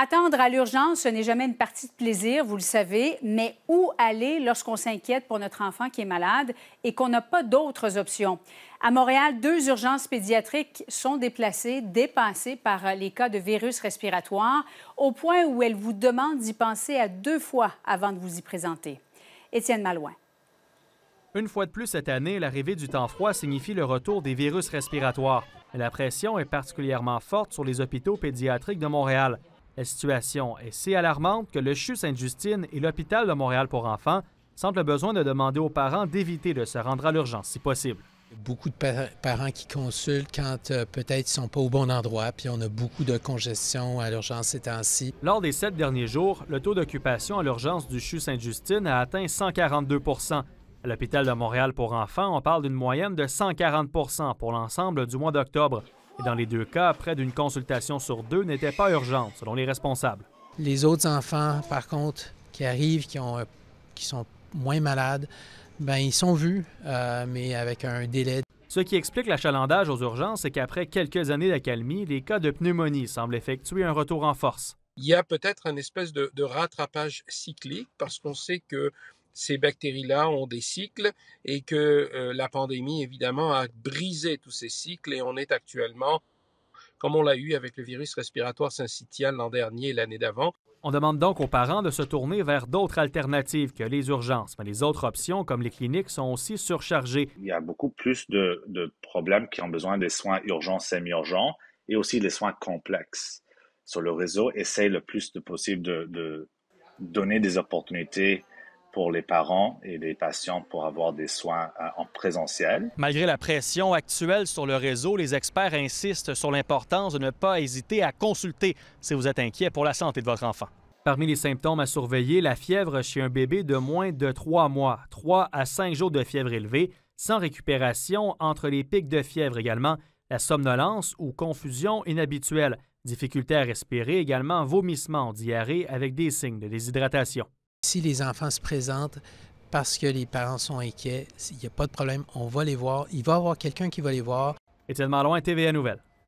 Attendre à l'urgence, ce n'est jamais une partie de plaisir, vous le savez, mais où aller lorsqu'on s'inquiète pour notre enfant qui est malade et qu'on n'a pas d'autres options? À Montréal, deux urgences pédiatriques sont déplacées, dépassées par les cas de virus respiratoire, au point où elles vous demandent d'y penser à deux fois avant de vous y présenter. Étienne Malouin. Une fois de plus cette année, l'arrivée du temps froid signifie le retour des virus respiratoires. La pression est particulièrement forte sur les hôpitaux pédiatriques de Montréal. La situation est si alarmante que le CHU Sainte-Justine et l'hôpital de Montréal pour enfants sentent le besoin de demander aux parents d'éviter de se rendre à l'urgence si possible. Beaucoup de parents qui consultent quand euh, peut-être ils sont pas au bon endroit, puis on a beaucoup de congestion à l'urgence ces temps-ci. Lors des sept derniers jours, le taux d'occupation à l'urgence du CHU Sainte-Justine a atteint 142 À l'hôpital de Montréal pour enfants, on parle d'une moyenne de 140 pour l'ensemble du mois d'octobre. Et dans les deux cas, près d'une consultation sur deux n'était pas urgente, selon les responsables. Les autres enfants, par contre, qui arrivent, qui, euh, sont moins malades, ben ils sont vus, euh, mais avec un délai. Ce qui explique l'achalandage aux urgences, c'est qu'après quelques années d'accalmie, les cas de pneumonie semblent effectuer un retour en force. Il y a peut-être une espèce de rattrapage cyclique parce qu'on sait que ces bactéries-là ont des cycles et que euh, la pandémie, évidemment, a brisé tous ces cycles et on est actuellement, comme on l'a eu avec le virus respiratoire syncytial l'an dernier et l'année d'avant. On demande donc aux parents de se tourner vers d'autres alternatives que les urgences, mais les autres options, comme les cliniques, sont aussi surchargées. Il y a beaucoup plus de, problèmes qui ont besoin des soins urgents, semi-urgents et aussi des soins complexes. Sur le réseau, essaye le plus possible de, de donner des opportunités pour les parents et les patients pour avoir des soins euh, en présentiel. Malgré la pression actuelle sur le réseau, les experts insistent sur l'importance de ne pas hésiter à consulter si vous êtes inquiet pour la santé de votre enfant. Parmi les symptômes à surveiller, la fièvre chez un bébé de moins de 3 mois, 3 à 5 jours de fièvre élevée, sans récupération entre les pics de fièvre également, la somnolence ou confusion inhabituelle, difficulté à respirer également, vomissement, diarrhée avec des signes de déshydratation. Si les enfants se présentent parce que les parents sont inquiets, il n'y a pas de problème, on va les voir. Il va y avoir quelqu'un qui va les voir. Étienne Marlon, TVA Nouvelle.